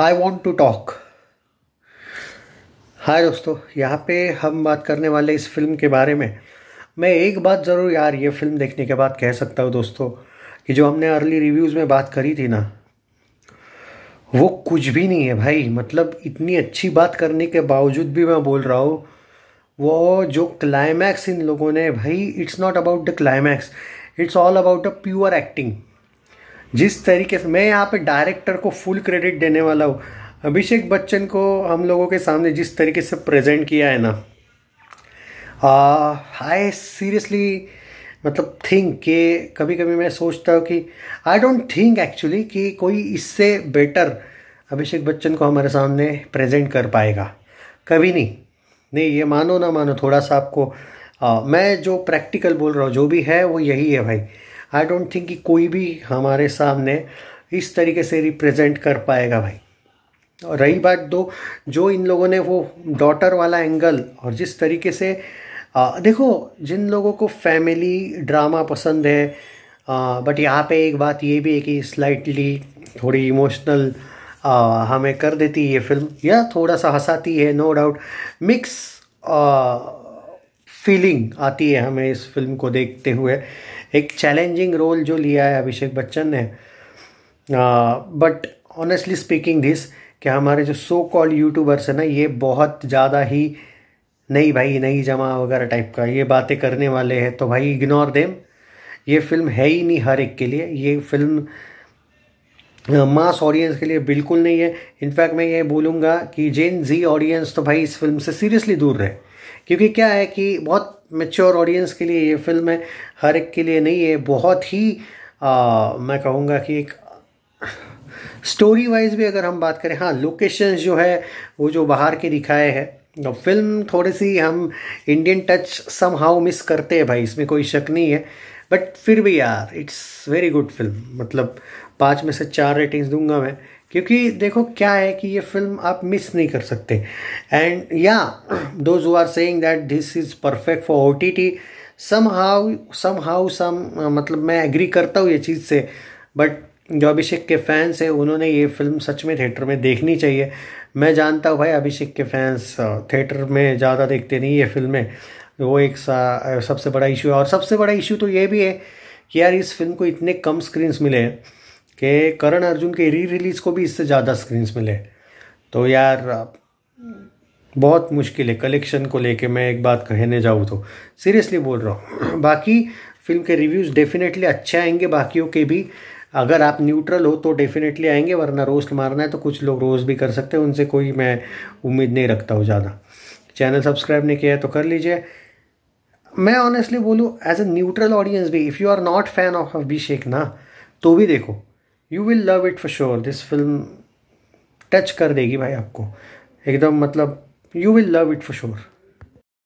I want to talk hi दोस्तों यहाँ पे हम बात करने वाले इस फिल्म के बारे में मैं एक बात ज़रूर यार ये फिल्म देखने के बाद कह सकता हूँ दोस्तों कि जो हमने अर्ली रिव्यूज़ में बात करी थी ना वो कुछ भी नहीं है भाई मतलब इतनी अच्छी बात करने के बावजूद भी मैं बोल रहा हूँ वो जो क्लाइमैक्स इन लोगों ने भाई it's not about the climax it's all about a pure acting जिस तरीके से मैं यहाँ पे डायरेक्टर को फुल क्रेडिट देने वाला हूँ अभिषेक बच्चन को हम लोगों के सामने जिस तरीके से प्रेजेंट किया है ना आई सीरियसली मतलब थिंक कि कभी कभी मैं सोचता हूँ कि आई डोंट थिंक एक्चुअली कि कोई इससे बेटर अभिषेक बच्चन को हमारे सामने प्रेजेंट कर पाएगा कभी नहीं नहीं ये मानो ना मानो थोड़ा सा आपको आ, मैं जो प्रैक्टिकल बोल रहा हूँ जो भी है वो यही है भाई आई डोंट थिंक कि कोई भी हमारे सामने इस तरीके से रिप्रेजेंट कर पाएगा भाई और रही बात दो जो इन लोगों ने वो डॉटर वाला एंगल और जिस तरीके से आ, देखो जिन लोगों को फैमिली ड्रामा पसंद है आ, बट यहाँ पे एक बात ये भी है कि स्लाइटली थोड़ी इमोशनल हमें कर देती है ये फिल्म या थोड़ा सा हंसाती है नो डाउट मिक्स फीलिंग आती है हमें इस फिल्म को देखते हुए एक चैलेंजिंग रोल जो लिया है अभिषेक बच्चन ने बट ऑनेस्टली स्पीकिंग दिस कि हमारे जो सो कॉल यूट्यूबर्स हैं ना ये बहुत ज़्यादा ही नहीं भाई नहीं जमा वगैरह टाइप का ये बातें करने वाले हैं तो भाई इग्नोर देम ये फिल्म है ही नहीं हर एक के लिए ये फिल्म मास ऑडियंस के लिए बिल्कुल नहीं है इनफैक्ट मैं ये बोलूँगा कि जेन जी ऑडियंस तो भाई इस फिल्म से सीरियसली दूर रहे क्योंकि क्या है कि बहुत मेच्योर ऑडियंस के लिए ये फिल्म है हर एक के लिए नहीं है बहुत ही आ, मैं कहूँगा कि एक स्टोरी वाइज भी अगर हम बात करें हाँ लोकेशंस जो है वो जो बाहर के दिखाए हैं फिल्म तो थोड़ी सी हम Indian touch somehow miss करते हैं भाई इसमें कोई शक नहीं है बट फिर भी यार इट्स वेरी गुड फिल्म मतलब पाँच में से चार रेटिंग्स दूंगा मैं क्योंकि देखो क्या है कि ये फिल्म आप मिस नहीं कर सकते एंड या those who are saying that this is perfect for O T T somehow somehow some मतलब मैं एग्री करता हूँ ये चीज़ से बट जो अभिषेक के फैंस हैं उन्होंने ये फिल्म सच में थिएटर में देखनी चाहिए मैं जानता हूँ भाई अभिषेक के फैंस थिएटर में ज़्यादा देखते नहीं ये फिल्में वो एक सा सबसे बड़ा इशू है और सबसे बड़ा इशू तो ये भी है कि यार इस फिल्म को इतने कम स्क्रीन्स मिले हैं कि करण अर्जुन के री रिलीज़ को भी इससे ज़्यादा स्क्रीन्स मिले तो यार बहुत मुश्किल है कलेक्शन को लेके मैं एक बात कहने जाऊँ तो सीरियसली बोल रहा हूँ बाकी फिल्म के रिव्यूज़ डेफिनेटली अच्छे आएंगे बाकियों के भी अगर आप न्यूट्रल हो तो डेफिनेटली आएंगे वरना रोस्ट मारना है तो कुछ लोग रोस्ट भी कर सकते हैं उनसे कोई मैं उम्मीद नहीं रखता हूँ ज़्यादा चैनल सब्सक्राइब नहीं किया है तो कर लीजिए मैं ऑनेस्टली बोलूँ एज ए न्यूट्रल ऑडियंस भी if you are not fan of Abhishek ना तो भी देखो you will love it for sure this film touch कर देगी भाई आपको एकदम मतलब you will love it for sure